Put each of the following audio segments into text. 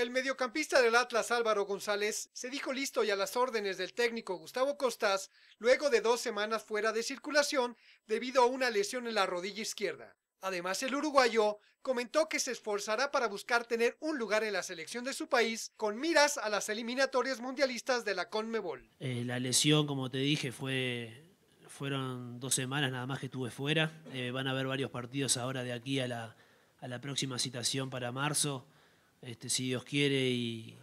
El mediocampista del Atlas Álvaro González se dijo listo y a las órdenes del técnico Gustavo Costas luego de dos semanas fuera de circulación debido a una lesión en la rodilla izquierda. Además, el uruguayo comentó que se esforzará para buscar tener un lugar en la selección de su país con miras a las eliminatorias mundialistas de la Conmebol. Eh, la lesión, como te dije, fue fueron dos semanas nada más que estuve fuera. Eh, van a haber varios partidos ahora de aquí a la, a la próxima citación para marzo. Este, si Dios quiere y,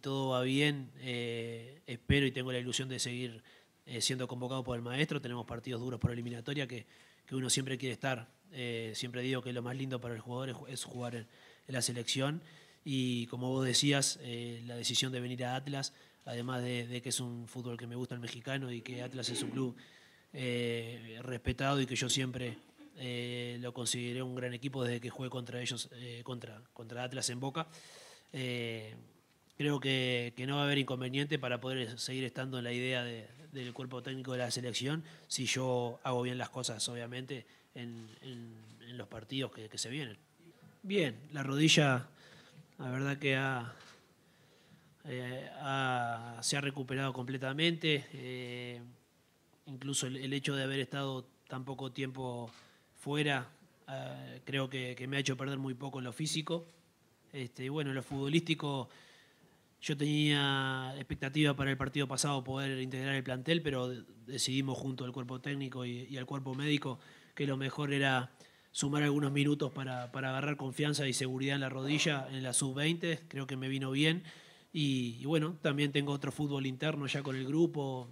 todo va bien, eh, espero y tengo la ilusión de seguir eh, siendo convocado por el maestro. Tenemos partidos duros por eliminatoria que, uno siempre quiere estar. Eh, siempre digo que lo más lindo para el jugador es, jugar en, la selección. Y como vos decías, la decisión de venir a Atlas, además de, de, que es un fútbol que me gusta el mexicano y que Atlas es un club respetado y que yo siempre eh, lo consideré un gran equipo desde que jugué contra ellos, eh, contra, contra Atlas en Boca. Eh, creo que, no va a haber inconveniente para poder seguir estando en la idea del cuerpo técnico de la selección si yo hago bien las cosas, obviamente, en, los partidos que, se vienen. Bien, la rodilla, la verdad que se ha recuperado completamente. incluso el hecho de haber estado tan poco tiempo fuera, eh, creo que, me ha hecho perder muy poco en lo físico. Este, y bueno, en lo futbolístico yo tenía expectativa para el partido pasado poder integrar el plantel, pero decidimos junto al cuerpo técnico y, al cuerpo médico que lo mejor era sumar algunos minutos para, agarrar confianza y seguridad en la rodilla en la sub-20. Creo que me vino bien. y, bueno, también tengo otro fútbol interno ya con el grupo.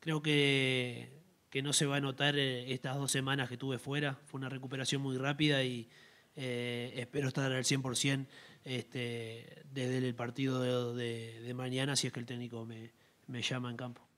Creo que que no se va a notar eh, estas dos semanas que tuve fuera. Fue una recuperación muy rápida y eh, espero estar al 100% este, desde el partido de, mañana si es que el técnico me llama en campo.